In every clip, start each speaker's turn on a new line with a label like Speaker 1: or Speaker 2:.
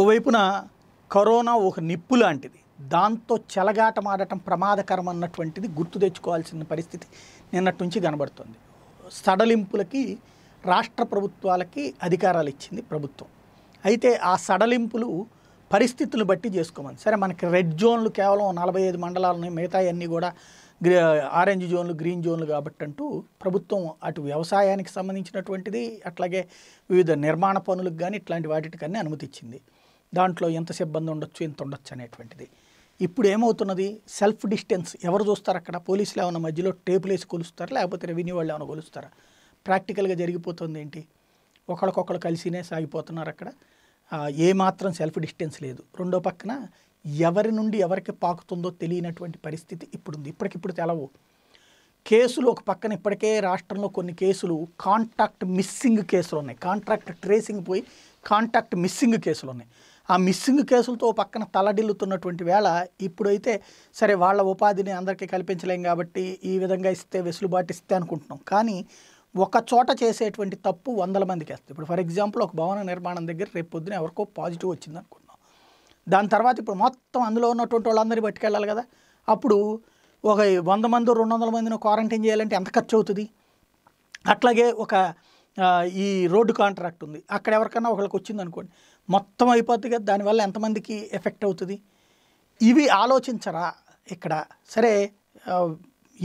Speaker 1: ఓవైపున corona ఒక నిప్పు లాంటిది దాంతో చెలగాటమాడటం ప్రమాదకరం అన్నటువంటిది గుర్తు తెచ్చుకోవాల్సిన పరిస్థితి నిన్నటి నుంచి కనబడుతుంది సడలింపులకి రాష్ట్ర ప్రభుత్వాలకి అధికారాలు ఇచ్చింది ప్రభుత్వం అయితే ఆ సడలింపులు పరిస్థితులు బట్టి చేసుకోమని సరే మనకి రెడ్ జోన్లు కేవలం నలభై ఐదు మండలాలని అన్నీ కూడా ఆరెంజ్ జోన్లు గ్రీన్ జోన్లు కాబట్టి అంటూ ప్రభుత్వం అటు వ్యవసాయానికి సంబంధించినటువంటిది అట్లాగే వివిధ నిర్మాణ పనులకు కానీ ఇట్లాంటి వాటికన్నీ అనుమతి ఇచ్చింది దాంట్లో ఎంత సిబ్బంది ఉండొచ్చు ఎంత ఉండొచ్చు అనేటువంటిది ఇప్పుడు ఏమవుతున్నది సెల్ఫ్ డిస్టెన్స్ ఎవరు చూస్తారు అక్కడ పోలీసులు ఏమైనా మధ్యలో టేపులు వేసి కొలుస్తారా లేకపోతే రెవెన్యూ వాళ్ళు ఏమైనా కొలుస్తారా ప్రాక్టికల్గా జరిగిపోతుంది ఏంటి ఒకరికొకరు కలిసినే సాగిపోతున్నారు అక్కడ ఏమాత్రం సెల్ఫ్ డిస్టెన్స్ లేదు రెండో పక్కన ఎవరి నుండి ఎవరికి పాకుతుందో తెలియనటువంటి పరిస్థితి ఇప్పుడుంది ఇప్పటికిప్పుడు తెలవు కేసులు ఒక పక్కన ఇప్పటికే రాష్ట్రంలో కొన్ని కేసులు కాంటాక్ట్ మిస్సింగ్ కేసులు ఉన్నాయి కాంట్రాక్ట్ ట్రేసింగ్ పోయి కాంటాక్ట్ మిస్సింగ్ కేసులు ఉన్నాయి ఆ మిస్సింగ్ కేసులతో పక్కన తలడిల్లుతున్నటువంటి వేళ ఇప్పుడైతే సరే వాళ్ళ ఉపాధిని అందరికీ కల్పించలేం కాబట్టి ఈ విధంగా ఇస్తే వెసులుబాటు ఇస్తే అనుకుంటున్నాం కానీ ఒక చోట చేసేటువంటి తప్పు వందల మందికి వేస్తుంది ఇప్పుడు ఫర్ ఎగ్జాంపుల్ ఒక భవన నిర్మాణం దగ్గర రేపు పొద్దున ఎవరికో పాజిటివ్ వచ్చింది అనుకుంటున్నాం దాని తర్వాత ఇప్పుడు మొత్తం అందులో ఉన్నటువంటి వాళ్ళందరినీ పట్టుకెళ్ళాలి కదా అప్పుడు ఒక వంద మంది రెండు వందల మందిని క్వారంటైన్ చేయాలంటే ఎంత ఖర్చు అవుతుంది అట్లాగే ఒక ఈ రోడ్డు కాంట్రాక్ట్ ఉంది అక్కడ ఎవరికైనా ఒకరికి వచ్చింది అనుకోండి మొత్తం అయిపోతుంది కదా దానివల్ల ఎంతమందికి ఎఫెక్ట్ అవుతుంది ఇవి ఆలోచించరా ఇక్కడ సరే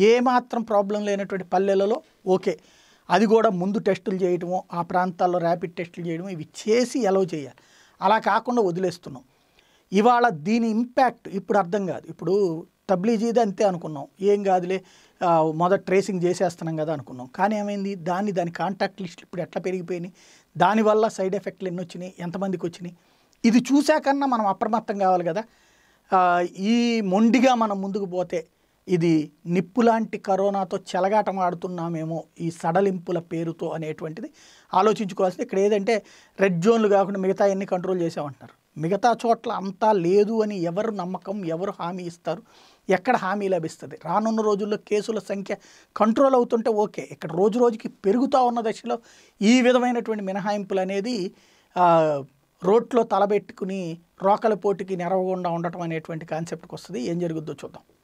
Speaker 1: ఏమాత్రం ప్రాబ్లం లేనటువంటి పల్లెలలో ఓకే అది కూడా ముందు టెస్టులు చేయడము ఆ ప్రాంతాల్లో ర్యాపిడ్ టెస్టులు చేయడము ఇవి చేసి ఎలవ్ చేయాలి అలా కాకుండా వదిలేస్తున్నాం ఇవాళ దీని ఇంపాక్ట్ ఇప్పుడు అర్థం కాదు ఇప్పుడు తబ్లీజీది అంతే అనుకున్నాం ఏం కాదులే మొదట ట్రేసింగ్ చేసేస్తున్నాం కదా అనుకున్నాం కానీ ఏమైంది దాన్ని దాని కాంటాక్ట్ లిస్ట్ ఇప్పుడు ఎట్లా పెరిగిపోయినాయి దానివల్ల సైడ్ ఎఫెక్ట్లు ఎన్ని వచ్చినాయి ఎంతమందికి వచ్చినాయి ఇది చూశాకన్నా మనం అప్రమత్తం కావాలి కదా ఈ మొండిగా మనం ముందుకు పోతే ఇది నిప్పు లాంటి కరోనాతో చెలగాటం ఆడుతున్నామేమో ఈ సడలింపుల పేరుతో అనేటువంటిది ఆలోచించుకోవాల్సింది ఇక్కడ ఏదంటే రెడ్ జోన్లు కాకుండా మిగతా ఎన్ని కంట్రోల్ చేసామంటున్నారు మిగతా చోట్ల అంతా లేదు అని ఎవరు నమ్మకం ఎవరు హామీ ఇస్తారు ఎక్కడ హామీ లభిస్తుంది రానున్న రోజుల్లో కేసుల సంఖ్య కంట్రోల్ అవుతుంటే ఓకే ఇక్కడ రోజు రోజుకి పెరుగుతూ ఉన్న దశలో ఈ విధమైనటువంటి మినహాయింపులు అనేది రోడ్లో తలబెట్టుకుని రోకల పోటీకి నెరవకుండా ఉండటం అనేటువంటి కాన్సెప్ట్కి వస్తుంది ఏం జరుగుద్దో చూద్దాం